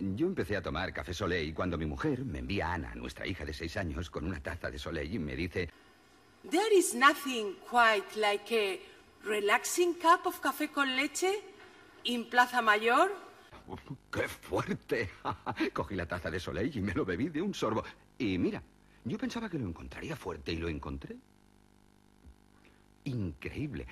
Yo empecé a tomar café Soleil cuando mi mujer me envía a Ana, nuestra hija de seis años, con una taza de Soleil y me dice... There is nothing quite like a relaxing cup of café con leche in Plaza Mayor. ¡Qué fuerte! Cogí la taza de Soleil y me lo bebí de un sorbo. Y mira, yo pensaba que lo encontraría fuerte y lo encontré. Increíble.